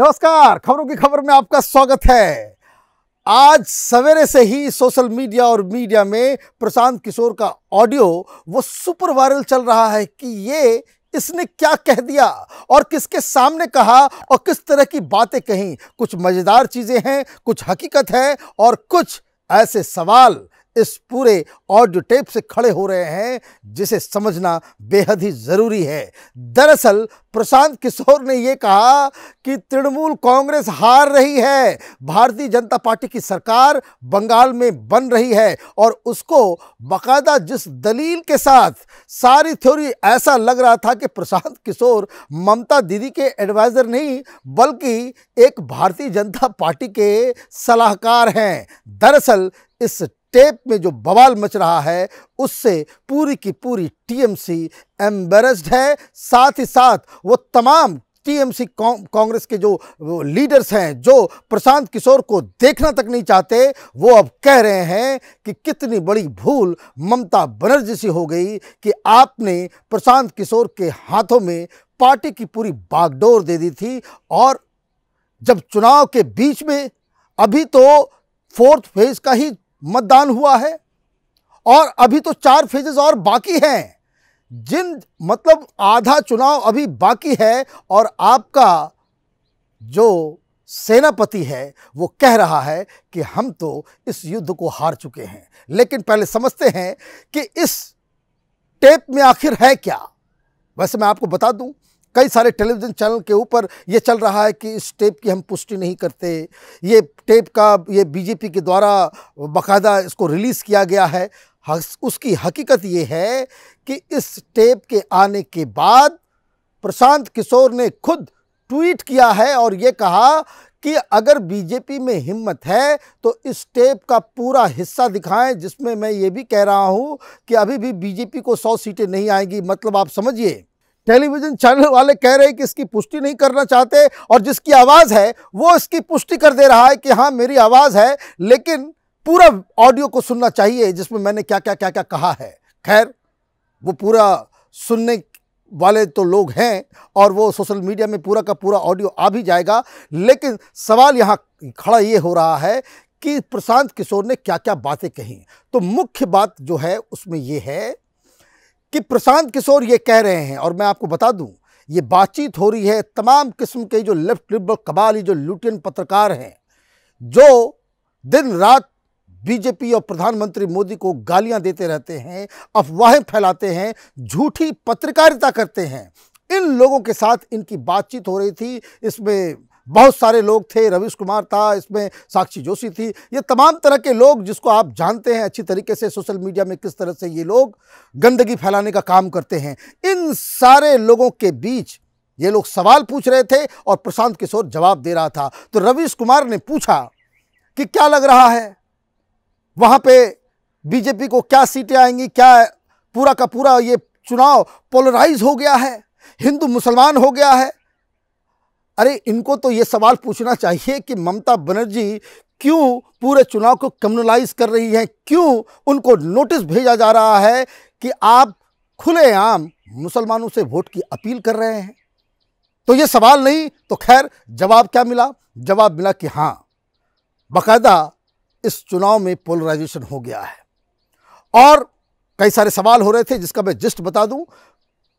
नमस्कार खबरों की खबर में आपका स्वागत है आज सवेरे से ही सोशल मीडिया और मीडिया में प्रशांत किशोर का ऑडियो वो सुपर वायरल चल रहा है कि ये इसने क्या कह दिया और किसके सामने कहा और किस तरह की बातें कहीं कुछ मज़ेदार चीज़ें हैं कुछ हकीकत है और कुछ ऐसे सवाल इस पूरे ऑडियो टेप से खड़े हो रहे हैं जिसे समझना बेहद ही ज़रूरी है दरअसल प्रशांत किशोर ने यह कहा कि तृणमूल कांग्रेस हार रही है भारतीय जनता पार्टी की सरकार बंगाल में बन रही है और उसको बाकायदा जिस दलील के साथ सारी थ्योरी ऐसा लग रहा था कि प्रशांत किशोर ममता दीदी के एडवाइज़र नहीं बल्कि एक भारतीय जनता पार्टी के सलाहकार हैं दरअसल इस टेप में जो बवाल मच रहा है उससे पूरी की पूरी टीएमसी एम्बेस्ड है साथ ही साथ वो तमाम टीएमसी कांग्रेस के जो लीडर्स हैं जो प्रशांत किशोर को देखना तक नहीं चाहते वो अब कह रहे हैं कि कितनी बड़ी भूल ममता बनर्जी से हो गई कि आपने प्रशांत किशोर के हाथों में पार्टी की पूरी बागडोर दे दी थी और जब चुनाव के बीच में अभी तो फोर्थ फेज का ही मतदान हुआ है और अभी तो चार फेजेज और बाकी हैं जिन मतलब आधा चुनाव अभी बाकी है और आपका जो सेनापति है वो कह रहा है कि हम तो इस युद्ध को हार चुके हैं लेकिन पहले समझते हैं कि इस टेप में आखिर है क्या वैसे मैं आपको बता दूं कई सारे टेलीविज़न चैनल के ऊपर ये चल रहा है कि इस टेप की हम पुष्टि नहीं करते ये टेप का ये बीजेपी के द्वारा बाकायदा इसको रिलीज़ किया गया है उसकी हकीकत ये है कि इस टेप के आने के बाद प्रशांत किशोर ने खुद ट्वीट किया है और ये कहा कि अगर बीजेपी में हिम्मत है तो इस टेप का पूरा हिस्सा दिखाएं जिसमें मैं ये भी कह रहा हूँ कि अभी भी बीजेपी को सौ सीटें नहीं आएंगी मतलब आप समझिए टेलीविजन चैनल वाले कह रहे हैं कि इसकी पुष्टि नहीं करना चाहते और जिसकी आवाज़ है वो इसकी पुष्टि कर दे रहा है कि हाँ मेरी आवाज़ है लेकिन पूरा ऑडियो को सुनना चाहिए जिसमें मैंने क्या क्या क्या क्या कहा है खैर वो पूरा सुनने वाले तो लोग हैं और वो सोशल मीडिया में पूरा का पूरा ऑडियो आ भी जाएगा लेकिन सवाल यहाँ खड़ा ये हो रहा है कि प्रशांत किशोर ने क्या क्या बातें कही तो मुख्य बात जो है उसमें ये है कि प्रशांत किशोर ये कह रहे हैं और मैं आपको बता दूं ये बातचीत हो रही है तमाम किस्म के जो लेफ्ट लिबरल कबाली जो लुटियन पत्रकार हैं जो दिन रात बीजेपी और प्रधानमंत्री मोदी को गालियां देते रहते हैं अफवाहें फैलाते हैं झूठी पत्रकारिता करते हैं इन लोगों के साथ इनकी बातचीत हो रही थी इसमें बहुत सारे लोग थे रवीश कुमार था इसमें साक्षी जोशी थी ये तमाम तरह के लोग जिसको आप जानते हैं अच्छी तरीके से सोशल मीडिया में किस तरह से ये लोग गंदगी फैलाने का काम करते हैं इन सारे लोगों के बीच ये लोग सवाल पूछ रहे थे और प्रशांत किशोर जवाब दे रहा था तो रवीश कुमार ने पूछा कि क्या लग रहा है वहाँ पे बीजेपी को क्या सीटें आएंगी क्या पूरा का पूरा ये चुनाव पोलराइज हो गया है हिंदू मुसलमान हो गया है अरे इनको तो ये सवाल पूछना चाहिए कि ममता बनर्जी क्यों पूरे चुनाव को कम्युनलाइज कर रही हैं क्यों उनको नोटिस भेजा जा रहा है कि आप खुलेआम मुसलमानों से वोट की अपील कर रहे हैं तो ये सवाल नहीं तो खैर जवाब क्या मिला जवाब मिला कि हाँ बाकायदा इस चुनाव में पोलराइजेशन हो गया है और कई सारे सवाल हो रहे थे जिसका मैं जिस्ट बता दूं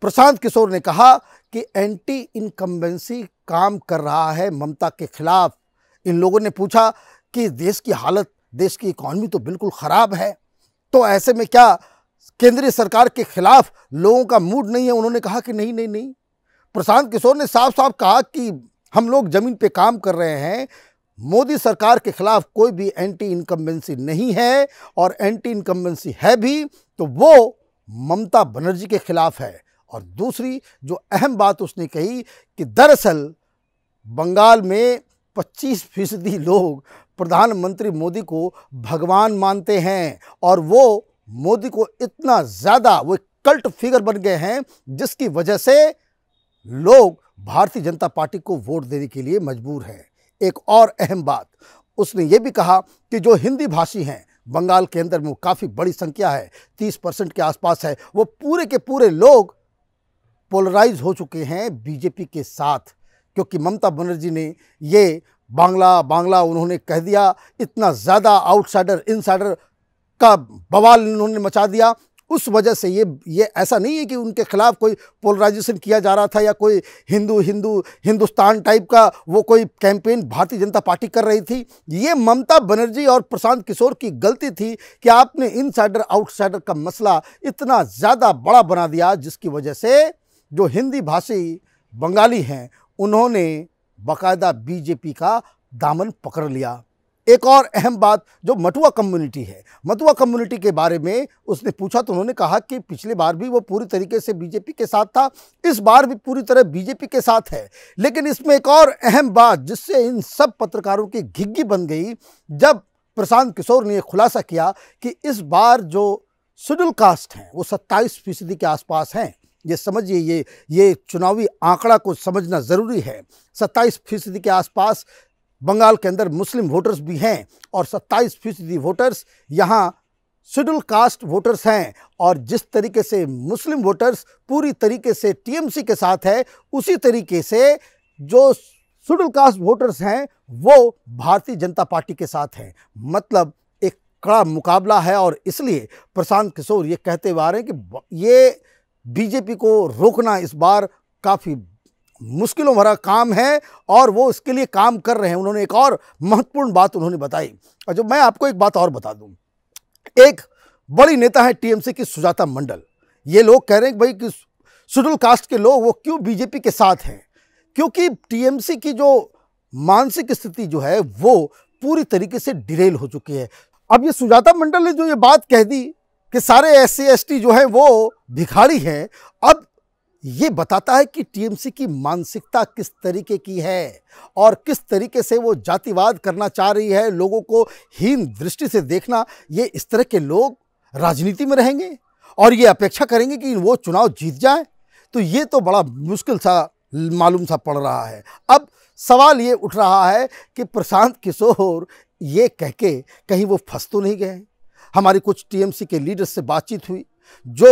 प्रशांत किशोर ने कहा कि एंटी इनकम्बेंसी काम कर रहा है ममता के खिलाफ इन लोगों ने पूछा कि देश की हालत देश की इकॉनमी तो बिल्कुल ख़राब है तो ऐसे में क्या केंद्रीय सरकार के खिलाफ लोगों का मूड नहीं है उन्होंने कहा कि नहीं नहीं नहीं प्रशांत किशोर ने साफ साफ कहा कि हम लोग ज़मीन पे काम कर रहे हैं मोदी सरकार के खिलाफ कोई भी एंटी इनकम्बेंसी नहीं है और एंटी इनकम्बेंसी है भी तो वो ममता बनर्जी के खिलाफ है और दूसरी जो अहम बात उसने कही कि दरअसल बंगाल में 25 फीसदी लोग प्रधानमंत्री मोदी को भगवान मानते हैं और वो मोदी को इतना ज़्यादा वो कल्ट फिगर बन गए हैं जिसकी वजह से लोग भारतीय जनता पार्टी को वोट देने के लिए मजबूर हैं एक और अहम बात उसने ये भी कहा कि जो हिंदी भाषी हैं बंगाल के अंदर में काफ़ी बड़ी संख्या है तीस परसेंट के आसपास है वो पूरे के पूरे लोग पोलराइज हो चुके हैं बीजेपी के साथ क्योंकि ममता बनर्जी ने ये बांग्ला बांग्ला उन्होंने कह दिया इतना ज़्यादा आउटसाइडर इनसाइडर का बवाल उन्होंने मचा दिया उस वजह से ये ये ऐसा नहीं है कि उनके खिलाफ कोई पोलराइजेशन किया जा रहा था या कोई हिंदू हिंदू हिंदुस्तान टाइप का वो कोई कैंपेन भारतीय जनता पार्टी कर रही थी ये ममता बनर्जी और प्रशांत किशोर की गलती थी कि आपने इनसाइडर आउटसाइडर का मसला इतना ज़्यादा बड़ा बना दिया जिसकी वजह से जो हिंदी भाषी बंगाली हैं उन्होंने बाकायदा बीजेपी का दामन पकड़ लिया एक और अहम बात जो मटुआ कम्युनिटी है मटुआ कम्युनिटी के बारे में उसने पूछा तो उन्होंने कहा कि पिछले बार भी वो पूरी तरीके से बीजेपी के साथ था इस बार भी पूरी तरह बीजेपी के साथ है लेकिन इसमें एक और अहम बात जिससे इन सब पत्रकारों की घिग्गी बन गई जब प्रशांत किशोर ने खुलासा किया कि इस बार जो शेड्यूल कास्ट हैं वो सत्ताईस फीसदी के आसपास हैं ये समझिए ये ये चुनावी आंकड़ा को समझना ज़रूरी है सत्ताईस फीसदी के आसपास बंगाल के अंदर मुस्लिम वोटर्स भी हैं और सत्ताईस फीसदी वोटर्स यहाँ शेड्यूल कास्ट वोटर्स हैं और जिस तरीके से मुस्लिम वोटर्स पूरी तरीके से टीएमसी के साथ है उसी तरीके से जो शेड्यूल कास्ट वोटर्स हैं वो भारतीय जनता पार्टी के साथ हैं मतलब एक कड़ा मुकाबला है और इसलिए प्रशांत किशोर ये कहते हुए आ रहे हैं कि ये बीजेपी को रोकना इस बार काफ़ी मुश्किलों भरा काम है और वो इसके लिए काम कर रहे हैं उन्होंने एक और महत्वपूर्ण बात उन्होंने बताई और जो मैं आपको एक बात और बता दूं एक बड़ी नेता है टीएमसी की सुजाता मंडल ये लोग कह रहे हैं भाई कि शेड्यूल कास्ट के लोग वो क्यों बीजेपी के साथ हैं क्योंकि टीएमसी की जो मानसिक स्थिति जो है वो पूरी तरीके से डिरेल हो चुकी है अब ये सुजाता मंडल ने जो ये बात कह दी कि सारे एस सी जो है वो भिखारी हैं अब ये बताता है कि टीएमसी की मानसिकता किस तरीके की है और किस तरीके से वो जातिवाद करना चाह रही है लोगों को हीन दृष्टि से देखना ये इस तरह के लोग राजनीति में रहेंगे और ये अपेक्षा करेंगे कि वो चुनाव जीत जाए तो ये तो बड़ा मुश्किल सा मालूम सा पड़ रहा है अब सवाल ये उठ रहा है कि प्रशांत किशोर ये कह के कहीं वो फंस तो नहीं गए हमारी कुछ टीएमसी के लीडर से बातचीत हुई जो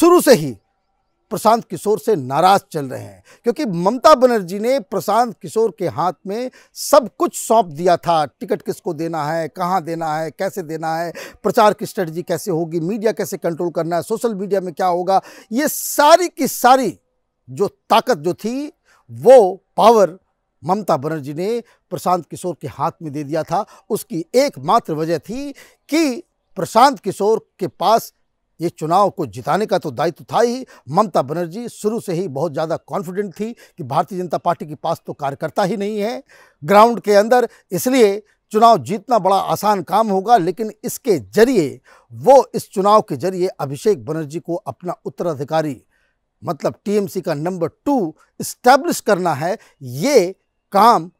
शुरू से ही प्रशांत किशोर से नाराज चल रहे हैं क्योंकि ममता बनर्जी ने प्रशांत किशोर के हाथ में सब कुछ सौंप दिया था टिकट किसको देना है कहाँ देना है कैसे देना है प्रचार की स्ट्रेटजी कैसे होगी मीडिया कैसे कंट्रोल करना है सोशल मीडिया में क्या होगा ये सारी की सारी जो ताकत जो थी वो पावर ममता बनर्जी ने प्रशांत किशोर के हाथ में दे दिया था उसकी एकमात्र वजह थी कि प्रशांत किशोर के पास ये चुनाव को जिताने का तो दायित्व था ही ममता बनर्जी शुरू से ही बहुत ज़्यादा कॉन्फिडेंट थी कि भारतीय जनता पार्टी के पास तो कार्यकर्ता ही नहीं है ग्राउंड के अंदर इसलिए चुनाव जीतना बड़ा आसान काम होगा लेकिन इसके जरिए वो इस चुनाव के जरिए अभिषेक बनर्जी को अपना उत्तराधिकारी मतलब टीएमसी का नंबर टू इस्टेब्लिश करना है ये काम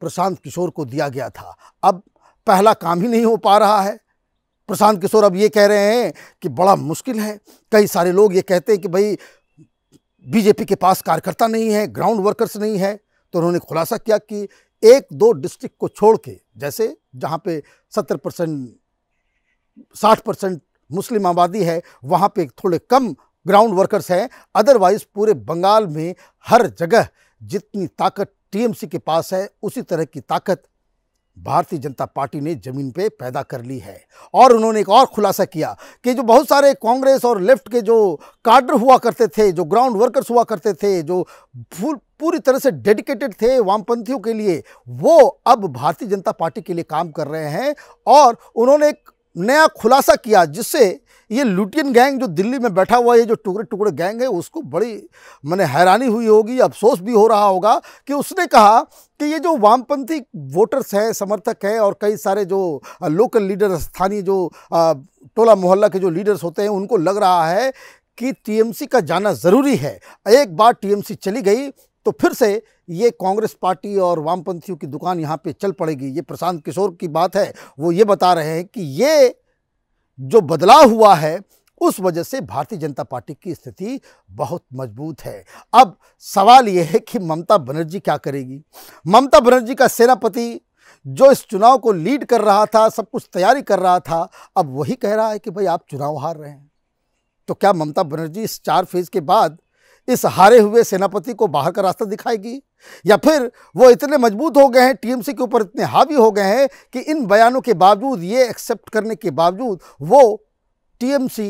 प्रशांत किशोर को दिया गया था अब पहला काम ही नहीं हो पा रहा है प्रशांत किशोर अब ये कह रहे हैं कि बड़ा मुश्किल है कई सारे लोग ये कहते हैं कि भाई बीजेपी के पास कार्यकर्ता नहीं है ग्राउंड वर्कर्स नहीं है तो उन्होंने खुलासा किया कि एक दो डिस्ट्रिक्ट को छोड़ के जैसे जहाँ पे सत्तर परसेंट साठ परसेंट मुस्लिम आबादी है वहाँ पे थोड़े कम ग्राउंड वर्कर्स हैं अदरवाइज पूरे बंगाल में हर जगह जितनी ताकत टीएमसी के पास है उसी तरह की ताकत भारतीय जनता पार्टी ने जमीन पे पैदा कर ली है और उन्होंने एक और खुलासा किया कि जो बहुत सारे कांग्रेस और लेफ्ट के जो काडर हुआ करते थे जो ग्राउंड वर्कर्स हुआ करते थे जो फुल पूरी तरह से डेडिकेटेड थे वामपंथियों के लिए वो अब भारतीय जनता पार्टी के लिए काम कर रहे हैं और उन्होंने एक नया खुलासा किया जिससे ये लुटियन गैंग जो दिल्ली में बैठा हुआ ये जो टुकड़े टुकड़े गैंग है उसको बड़ी मैंने हैरानी हुई होगी अफसोस भी हो रहा होगा कि उसने कहा कि ये जो वामपंथी वोटर्स हैं समर्थक हैं और कई सारे जो लोकल लीडर स्थानीय जो टोला मोहल्ला के जो लीडर्स होते हैं उनको लग रहा है कि टीएमसी का जाना ज़रूरी है एक बार टीएमसी चली गई तो फिर से ये कांग्रेस पार्टी और वामपंथियों की दुकान यहाँ पे चल पड़ेगी ये प्रशांत किशोर की बात है वो ये बता रहे हैं कि ये जो बदलाव हुआ है उस वजह से भारतीय जनता पार्टी की स्थिति बहुत मजबूत है अब सवाल यह है कि ममता बनर्जी क्या करेगी ममता बनर्जी का सेनापति जो इस चुनाव को लीड कर रहा था सब कुछ तैयारी कर रहा था अब वही कह रहा है कि भाई आप चुनाव हार रहे हैं तो क्या ममता बनर्जी इस चार फेज के बाद इस हारे हुए सेनापति को बाहर का रास्ता दिखाएगी या फिर वो इतने मजबूत हो गए हैं टीएमसी के ऊपर इतने हावी हो गए हैं कि इन बयानों के बावजूद ये एक्सेप्ट करने के बावजूद वो टीएमसी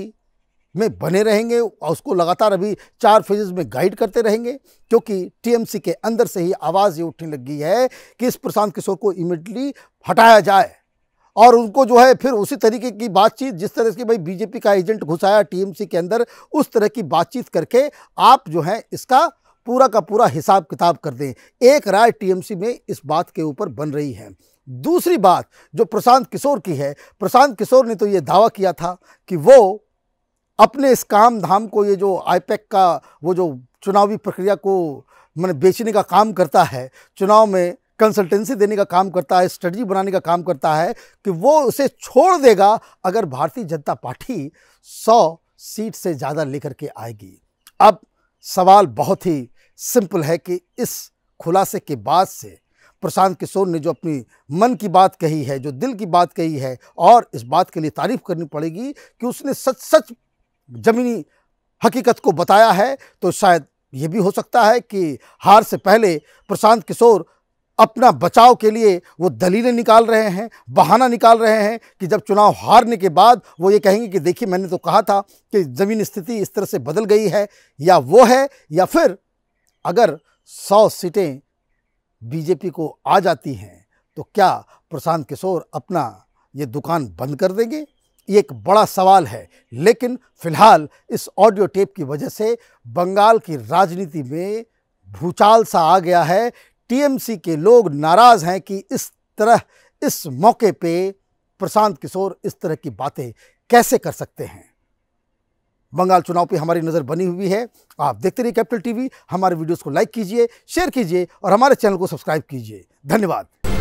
में बने रहेंगे और उसको लगातार अभी चार फेजेस में गाइड करते रहेंगे क्योंकि टीएमसी के अंदर से ही आवाज़ ये उठने लगी है कि इस प्रशांत किशोर को इमिडियटली हटाया जाए और उनको जो है फिर उसी तरीके की बातचीत जिस तरह से भाई बीजेपी का एजेंट घुसाया टीएमसी के अंदर उस तरह की बातचीत करके आप जो है इसका पूरा का पूरा हिसाब किताब कर दें एक राय टीएमसी में इस बात के ऊपर बन रही है दूसरी बात जो प्रशांत किशोर की है प्रशांत किशोर ने तो ये दावा किया था कि वो अपने इस काम धाम को ये जो आईपैक का वो जो चुनावी प्रक्रिया को मैंने बेचने का काम करता है चुनाव में कंसल्टेंसी देने का काम करता है स्ट्रेटजी बनाने का काम करता है कि वो उसे छोड़ देगा अगर भारतीय जनता पार्टी सौ सीट से ज़्यादा लेकर के आएगी अब सवाल बहुत ही सिंपल है कि इस खुलासे के बाद से प्रशांत किशोर ने जो अपनी मन की बात कही है जो दिल की बात कही है और इस बात के लिए तारीफ करनी पड़ेगी कि उसने सच सच ज़मीनी हकीकत को बताया है तो शायद ये भी हो सकता है कि हार से पहले प्रशांत किशोर अपना बचाव के लिए वो दलीलें निकाल रहे हैं बहाना निकाल रहे हैं कि जब चुनाव हारने के बाद वो ये कहेंगे कि देखिए मैंने तो कहा था कि ज़मीन स्थिति इस तरह से बदल गई है या वो है या फिर अगर सौ सीटें बीजेपी को आ जाती हैं तो क्या प्रशांत किशोर अपना ये दुकान बंद कर देंगे ये एक बड़ा सवाल है लेकिन फिलहाल इस ऑडियो टेप की वजह से बंगाल की राजनीति में भूचाल सा आ गया है टीएमसी के लोग नाराज़ हैं कि इस तरह इस मौके पे प्रशांत किशोर इस तरह की बातें कैसे कर सकते हैं बंगाल चुनाव पे हमारी नज़र बनी हुई है आप देखते रहिए कैपिटल टीवी हमारे वीडियोस को लाइक कीजिए शेयर कीजिए और हमारे चैनल को सब्सक्राइब कीजिए धन्यवाद